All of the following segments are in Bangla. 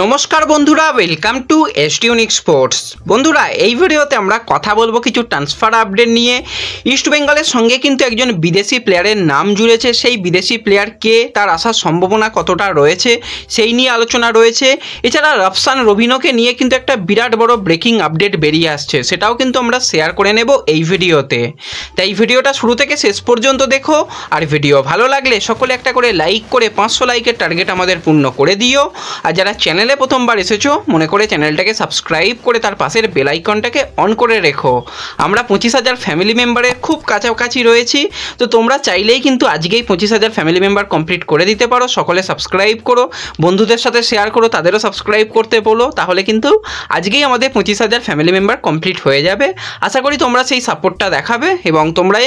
নমস্কার বন্ধুরা welcome to S Unique Sports বন্ধুরা এই ভিডিওতে আমরা কথা বলবো কিছু ট্রান্সফার আপডেট নিয়ে ইস্ট বেঙ্গলের সঙ্গে কিন্তু একজন বিদেশি প্লেয়ারের নাম জুড়েছে সেই বিদেশি প্লেয়ার কে তার আসার সম্ভাবনা কতটা রয়েছে সেই নিয়ে আলোচনা রয়েছে এছাড়া রফসান রবিনোকে নিয়ে কিন্তু একটা বিরাট বড় ব্রেকিং আপডেট বেরিয়ে আসছে সেটাও কিন্তু আমরা শেয়ার করে নেব এই ভিডিওতে তাই ভিডিওটা শুরু থেকে শেষ পর্যন্ত দেখো আর ভিডিও ভালো লাগলে সকলে একটা করে লাইক করে পাঁচশো লাইকের টার্গেট আমাদের পূর্ণ করে দিও আর যারা চ্যানেল চ্যানেলে প্রথমবার এসেছো মনে করে চ্যানেলটাকে সাবস্ক্রাইব করে তার পাশের বেল আইকনটাকে অন করে রেখো আমরা পঁচিশ হাজার ফ্যামিলি মেম্বারে খুব কাছাকাছি রয়েছি তো তোমরা চাইলেই কিন্তু আজকেই পঁচিশ হাজার ফ্যামিলি মেম্বার কমপ্লিট করে দিতে পারো সকলে সাবস্ক্রাইব করো বন্ধুদের সাথে শেয়ার করো তাদেরও সাবস্ক্রাইব করতে বলো তাহলে কিন্তু আজকেই আমাদের পঁচিশ হাজার ফ্যামিলি মেম্বার কমপ্লিট হয়ে যাবে আশা করি তোমরা সেই সাপোর্টটা দেখাবে এবং তোমরাই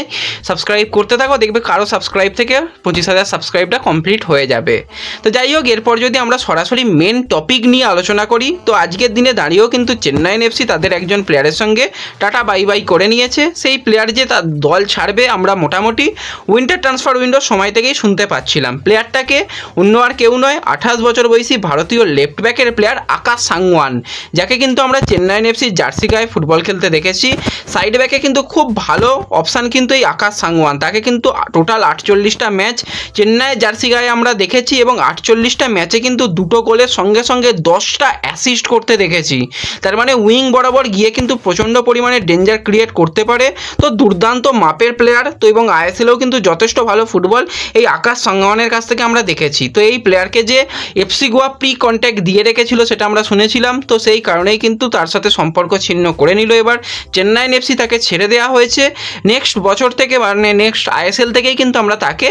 সাবস্ক্রাইব করতে থাকো দেখবে কারো সাবস্ক্রাইব থেকে পঁচিশ হাজার সাবস্ক্রাইবটা কমপ্লিট হয়ে যাবে তো যাই হোক এরপর যদি আমরা সরাসরি মেন টপ টপিক নিয়ে আলোচনা করি তো আজকের দিনে দাঁড়িয়েও কিন্তু চেন্নাইন এফসি তাদের একজন প্লেয়ারের সঙ্গে টাটা বাই বাই করে নিয়েছে সেই প্লেয়ার যে তার দল ছাড়বে আমরা মোটামুটি উইন্টার ট্রান্সফার উইন্ডোর সময় থেকেই শুনতে পাচ্ছিলাম প্লেয়ারটাকে অন্য আর কেউ নয় আঠাশ বছর বয়সী ভারতীয় লেফট ব্যাকের প্লেয়ার আকাশ সাংওয়ান যাকে কিন্তু আমরা চেন্নাইন এফসি জার্সি গায়ে ফুটবল খেলতে দেখেছি সাইড ব্যাকে কিন্তু খুব ভালো অপশান কিন্তু এই আকাশ সাংওয়ান তাকে কিন্তু টোটাল আটচল্লিশটা ম্যাচ চেন্নাই জার্সি গায়ে আমরা দেখেছি এবং আটচল্লিশটা ম্যাচে কিন্তু দুটো গোলের সঙ্গে সঙ্গে সঙ্গে দশটা অ্যাসিস্ট করতে দেখেছি তার মানে উইং বরাবর গিয়ে কিন্তু প্রচণ্ড পরিমাণে ডেঞ্জার ক্রিয়েট করতে পারে তো দুর্দান্ত মাপের প্লেয়ার তো এবং আইএসএলেও কিন্তু যথেষ্ট ভালো ফুটবল এই আকাশ সাংওয়ানের কাছ থেকে আমরা দেখেছি তো এই প্লেয়ারকে যে এফসি গোয়া প্রি কন্ট্যাক্ট দিয়ে রেখেছিল সেটা আমরা শুনেছিলাম তো সেই কারণেই কিন্তু তার সাথে সম্পর্ক ছিন্ন করে নিল এবার চেন্নাইন এফসি তাকে ছেড়ে দেওয়া হয়েছে নেক্সট বছর থেকে মানে নেক্সট আইএসএল থেকেই কিন্তু আমরা তাকে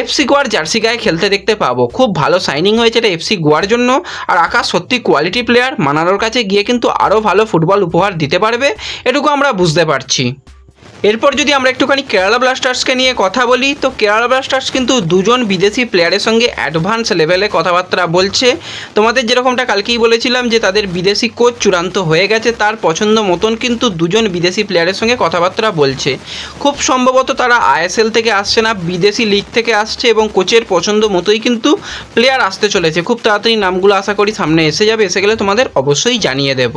এফসি গোয়ার জার্সি গায়ে খেলতে দেখতে পাবো খুব ভালো সাইনিং হয়েছে এটা এফসি গোয়ার জন্য আর আকাশ সত্যি কোয়ালিটি প্লেয়ার মানারোর কাছে গিয়ে কিন্তু আরও ভালো ফুটবল উপহার দিতে পারবে এটুকু আমরা বুঝতে পারছি এরপর যদি আমরা একটুখানি কেরালা ব্লাস্টার্সকে নিয়ে কথা বলি তো কেরালা ব্লাস্টার্স কিন্তু দুজন বিদেশি প্লেয়ারের সঙ্গে অ্যাডভান্স লেভেলে কথাবার্তা বলছে তোমাদের যেরকমটা কালকেই বলেছিলাম যে তাদের বিদেশি কোচ চূড়ান্ত হয়ে গেছে তার পছন্দ মতন কিন্তু দুজন বিদেশি প্লেয়ারের সঙ্গে কথাবার্তা বলছে খুব সম্ভবত তারা আইএসএল থেকে আসছে না বিদেশি লিগ থেকে আসছে এবং কোচের পছন্দ মতোই কিন্তু প্লেয়ার আসতে চলেছে খুব তাড়াতাড়ি নামগুলো আশা করি সামনে এসে যাবে এসে গেলে তোমাদের অবশ্যই জানিয়ে দেব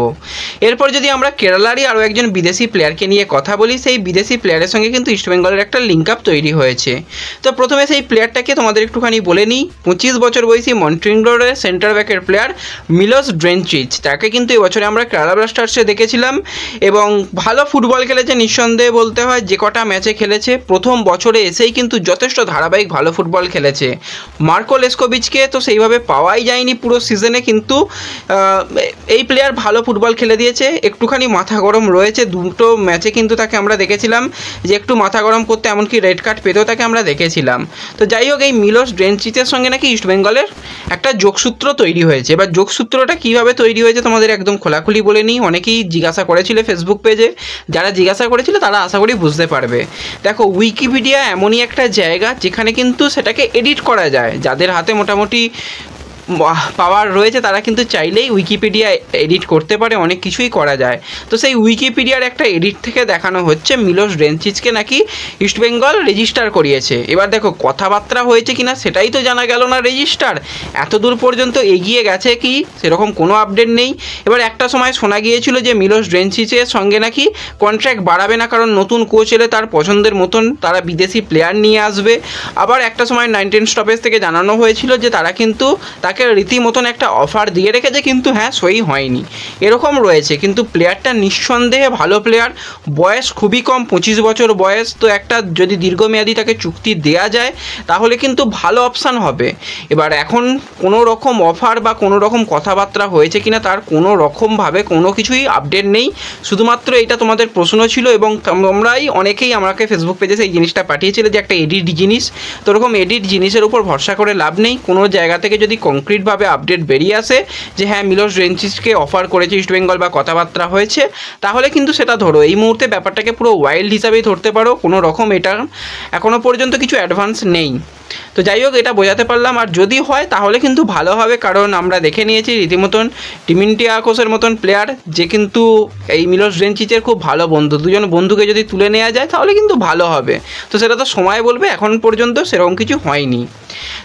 এরপর যদি আমরা কেরালারই আরও একজন বিদেশি প্লেয়ারকে নিয়ে কথা বলি সেই বিদেশি প্লেয়ারের সঙ্গে কিন্তু ইস্টবেঙ্গলের একটা লিঙ্ক আপ তৈরি হয়েছে তো প্রথমে সেই প্লেয়ারটাকে তোমাদের একটুখানি বলে নিই পঁচিশ বছর বয়সী মন্ট্রিংডোরের সেন্টার ব্যাকের প্লেয়ার মিলস ড্রেনচিচ তাকে কিন্তু এবছরে আমরা কেরালা ব্লাস্টার্সে দেখেছিলাম এবং ভালো ফুটবল খেলেছে নিঃসন্দেহে বলতে হয় যে কটা ম্যাচে খেলেছে প্রথম বছরে এসেই কিন্তু যথেষ্ট ধারাবাহিক ভালো ফুটবল খেলেছে মার্কো লেসকোভিচকে তো সেইভাবে পাওয়াই যায়নি পুরো সিজনে কিন্তু এই প্লেয়ার ভালো ফুটবল খেলে দিয়েছে একটুখানি মাথা গরম রয়েছে দুটো ম্যাচে কিন্তু তাকে আমরা দেখেছি দেখেছিলাম যে একটু মাথা গরম করতে এমনকি রেড কার্ড পেতেও তাকে আমরা দেখেছিলাম তো যাই হোক এই মিলোস ড্রেনচিতের সঙ্গে নাকি ইস্টবেঙ্গলের একটা যোগসূত্র তৈরি হয়েছে এবার যোগসূত্রটা কীভাবে তৈরি হয়েছে তোমাদের একদম খোলাখুলি বলে নিই অনেকেই জিজ্ঞাসা করেছিল ফেসবুক পেজে যারা জিজ্ঞাসা করেছিল তারা আশা করি বুঝতে পারবে দেখো উইকিপিডিয়া এমনই একটা জায়গা যেখানে কিন্তু সেটাকে এডিট করা যায় যাদের হাতে মোটামুটি পাওয়ার রয়েছে তারা কিন্তু চাইলেই উইকিপিডিয়া এডিট করতে পারে অনেক কিছুই করা যায় তো সেই উইকিপিডিয়ার একটা এডিট থেকে দেখানো হচ্ছে মিলোস রেঞ্চিজকে নাকি ইস্টবেঙ্গল রেজিস্টার করিয়েছে এবার দেখো কথাবার্তা হয়েছে কিনা সেটাই তো জানা গেল না রেজিস্টার এত দূর পর্যন্ত এগিয়ে গেছে কি সেরকম কোনো আপডেট নেই এবার একটা সময় শোনা গিয়েছিল যে মিলোস রেঞ্চিজের সঙ্গে নাকি কন্ট্রাক্ট বাড়াবে না কারণ নতুন কোচ এলে তার পছন্দের মতন তারা বিদেশি প্লেয়ার নিয়ে আসবে আবার একটা সময় নাইনটিন স্টপেজ থেকে জানানো হয়েছিল যে তারা কিন্তু তাকে রীতিমতন একটা অফার দিয়ে রেখেছে কিন্তু হ্যাঁ সই হয়নি এরকম রয়েছে কিন্তু প্লেয়ারটা নিঃসন্দেহে ভালো প্লেয়ার বয়স খুবই কম পঁচিশ বছর বয়স তো একটা যদি দীর্ঘমেয়াদী তাকে চুক্তি দেয়া যায় তাহলে কিন্তু ভালো অপশান হবে এবার এখন কোনো রকম অফার বা কোনো রকম কথাবার্তা হয়েছে কিনা তার কোনো রকমভাবে কোনো কিছুই আপডেট নেই শুধুমাত্র এটা তোমাদের প্রশ্ন ছিল এবং তোমরাই অনেকেই আমাকে ফেসবুক পেজে সেই জিনিসটা পাঠিয়েছিলে যে একটা এডিট জিনিস তো ওরকম এডিট জিনিসের উপর ভরসা করে লাভ নেই কোনো জায়গা থেকে যদি কং কনক্রিটভাবে আপডেট বেরিয়ে আসে যে হ্যাঁ মিলোস রেঞ্চিসকে অফার করেছে বেঙ্গল বা কথাবার্তা হয়েছে তাহলে কিন্তু সেটা ধরো এই মুহূর্তে ব্যাপারটাকে পুরো ওয়াইল্ড হিসাবেই ধরতে পারো কোনো রকম এটা এখনও পর্যন্ত কিছু অ্যাডভান্স নেই তো যাই হোক এটা বোঝাতে পারলাম আর যদি হয় তাহলে কিন্তু ভালো হবে কারণ আমরা দেখে নিয়েছি রীতিমতন টিমিন্টিয়া কোষের মতন প্লেয়ার যে কিন্তু এই মিলোস রেঞ্চিচের খুব ভালো বন্ধু দুজন বন্ধুকে যদি তুলে নেওয়া যায় তাহলে কিন্তু ভালো হবে তো সেটা তো সময় বলবে এখন পর্যন্ত সেরকম কিছু হয়নি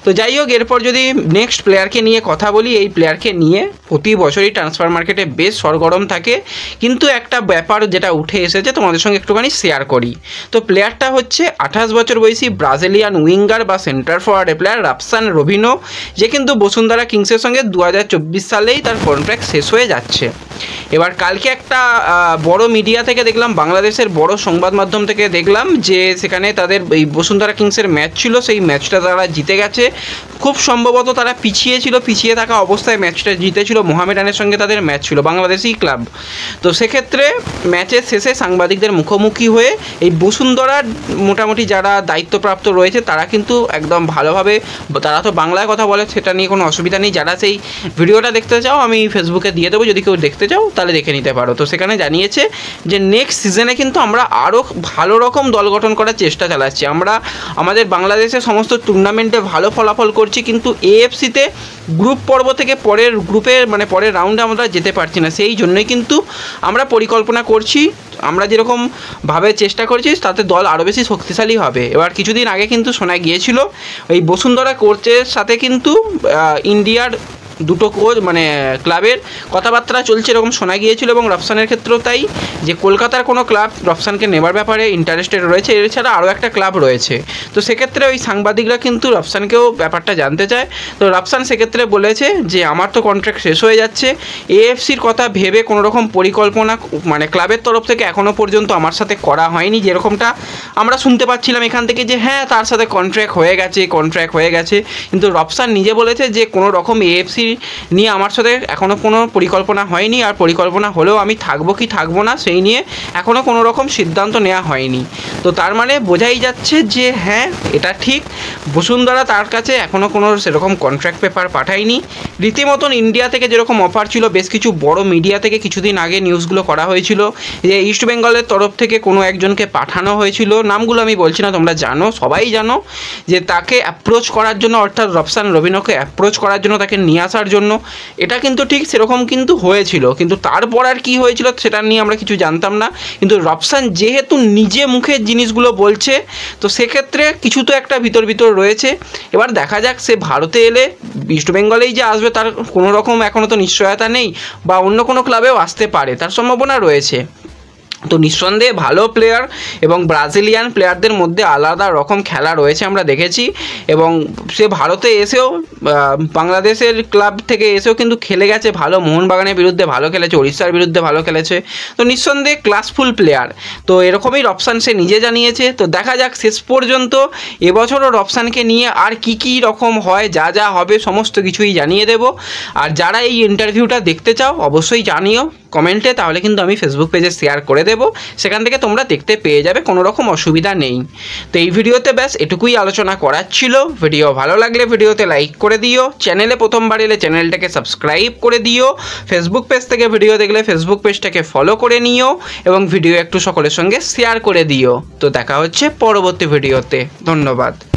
তো যাই হোক এরপর যদি নেক্সট প্লেয়ারকে নিয়ে কথা বলি এই প্লেয়ারকে নিয়ে প্রতি বছরই ট্রান্সফার মার্কেটে বেশ সরগরম থাকে কিন্তু একটা ব্যাপার যেটা উঠে এসেছে তোমাদের সঙ্গে একটুখানি শেয়ার করি তো প্লেয়ারটা হচ্ছে আঠাশ বছর বয়সী ব্রাজিলিয়ান উইঙ্গার বা সেন্টার ফরওয়ার্ডে প্লেয়ার রাফসান রবিনো যে কিন্তু বসুন্ধরা কিংসের সঙ্গে দু সালেই তার কন্ট্র্যাক্ট শেষ হয়ে যাচ্ছে এবার কালকে একটা বড় মিডিয়া থেকে দেখলাম বাংলাদেশের বড় সংবাদ মাধ্যম থেকে দেখলাম যে সেখানে তাদের এই বসুন্ধরা কিংসের ম্যাচ ছিল সেই ম্যাচটা তারা জিতে গেছে খুব সম্ভবত তারা পিছিয়ে ছিল পিছিয়ে থাকা অবস্থায় ম্যাচটা জিতেছিল মোহামেডানের সঙ্গে তাদের ম্যাচ ছিল বাংলাদেশি ক্লাব তো সেক্ষেত্রে ম্যাচের শেষে সাংবাদিকদের মুখোমুখি হয়ে এই বসুন্ধরা মোটামুটি যারা দায়িত্বপ্রাপ্ত রয়েছে তারা কিন্তু একদম ভালোভাবে তারা তো বাংলায় কথা বলে সেটা নিয়ে কোনো অসুবিধা নেই যারা সেই ভিডিওটা দেখতে চাও আমি ফেসবুকে দিয়ে দেবো যদি কেউ দেখতে চাও তাহলে দেখে নিতে পারো তো সেখানে জানিয়েছে যে নেক্সট সিজনে কিন্তু আমরা আরও ভালো রকম দল গঠন করার চেষ্টা চালাচ্ছি আমরা আমাদের বাংলাদেশের সমস্ত টুর্নামেন্টে ভালো ফলাফল করছি কিন্তু এএফসিতে গ্রুপ পর্ব থেকে পরের গ্রুপে মানে পরের রাউন্ডে আমরা যেতে পারছি না সেই জন্যই কিন্তু আমরা পরিকল্পনা করছি আমরা যেরকম ভাবে চেষ্টা করছি তাতে দল আরও বেশি শক্তিশালী হবে এবার কিছুদিন আগে কিন্তু শোনা গিয়েছিল এই বসুন্ধরা কোর্চের সাথে কিন্তু ইন্ডিয়ার দুটো কোচ মানে ক্লাবের কথাবার্তা চলছে এরকম শোনা গিয়েছিল এবং রফসানের ক্ষেত্রেও তাই যে কলকাতার কোনো ক্লাব রফসানকে নেবার ব্যাপারে ইন্টারেস্টেড রয়েছে এছাড়া আরও একটা ক্লাব রয়েছে তো সেক্ষেত্রে ওই সাংবাদিকরা কিন্তু রফসানকেও ব্যাপারটা জানতে চায় তো রফসান সেক্ষেত্রে বলেছে যে আমার তো কন্ট্রাক্ট শেষ হয়ে যাচ্ছে এএফসির কথা ভেবে কোনো রকম পরিকল্পনা মানে ক্লাবের তরফ থেকে এখনও পর্যন্ত আমার সাথে করা হয়নি যেরকমটা আমরা শুনতে পাচ্ছিলাম এখান থেকে যে হ্যাঁ তার সাথে কন্ট্র্যাক্ট হয়ে গেছে কন্ট্র্যাক্ট হয়ে গেছে কিন্তু রফসান নিজে বলেছে যে কোনো রকম এএফসি নিয়ে আমার সাথে এখনও কোনো পরিকল্পনা হয়নি আর পরিকল্পনা হলেও আমি থাকবো কি থাকবো না সেই নিয়ে এখনও কোনো রকম সিদ্ধান্ত নেওয়া হয়নি তো তার মানে বোঝাই যাচ্ছে যে হ্যাঁ এটা ঠিক বসুন্ধরা তার কাছে এখনও কোনো সেরকম কন্ট্রাক্ট পেপার পাঠায়নি রীতিমতন ইন্ডিয়া থেকে যেরকম অফার ছিল বেশ কিছু বড় মিডিয়া থেকে কিছুদিন আগে নিউজগুলো করা হয়েছিল যে ইস্ট বেঙ্গলের তরফ থেকে কোনো একজনকে পাঠানো হয়েছিল নামগুলো আমি বলছি না তোমরা জানো সবাই জানো যে তাকে অ্যাপ্রোচ করার জন্য অর্থাৎ রফসান রবিনকে অ্যাপ্রোচ করার জন্য তাকে নিয়ে আসা আসার জন্য এটা কিন্তু ঠিক সেরকম কিন্তু হয়েছিল কিন্তু তারপর আর কি হয়েছিল সেটা নিয়ে আমরা কিছু জানতাম না কিন্তু রফসান যেহেতু নিজে মুখের জিনিসগুলো বলছে তো সেক্ষেত্রে কিছু তো একটা ভিতর ভিতর রয়েছে এবার দেখা যাক সে ভারতে এলে ইস্ট বেঙ্গলেই যে আসবে তার কোনো রকম এখনও তো নিশ্চয়তা নেই বা অন্য কোনো ক্লাবেও আসতে পারে তার সম্ভাবনা রয়েছে তো নিঃসন্দেহে ভালো প্লেয়ার এবং ব্রাজিলিয়ান প্লেয়ারদের মধ্যে আলাদা রকম খেলা রয়েছে আমরা দেখেছি এবং সে ভারতে এসেও বাংলাদেশের ক্লাব থেকে এসেও কিন্তু খেলে গেছে ভালো মোহনবাগানের বিরুদ্ধে ভালো খেলেছে উড়িষ্যার বিরুদ্ধে ভালো খেলেছে তো নিঃসন্দেহে ক্লাসফুল প্লেয়ার তো এরকমই অপশান সে নিজে জানিয়েছে তো দেখা যাক শেষ পর্যন্ত এবছরও অপশানকে নিয়ে আর কি কি রকম হয় যা যা হবে সমস্ত কিছুই জানিয়ে দেব আর যারা এই ইন্টারভিউটা দেখতে চাও অবশ্যই জানিও কমেন্টে তাহলে কিন্তু আমি ফেসবুক পেজে শেয়ার করে দেব সেখান থেকে তোমরা দেখতে পেয়ে যাবে কোনো রকম অসুবিধা নেই তো এই ভিডিওতে ব্যাস এটুকুই আলোচনা করার ছিল ভিডিও ভালো লাগলে ভিডিওতে লাইক করে দিও চ্যানেলে প্রথমবার এলে চ্যানেলটাকে সাবস্ক্রাইব করে দিও ফেসবুক পেজ থেকে ভিডিও দেখলে ফেসবুক পেজটাকে ফলো করে নিও এবং ভিডিও একটু সকলের সঙ্গে শেয়ার করে দিও তো দেখা হচ্ছে পরবর্তী ভিডিওতে ধন্যবাদ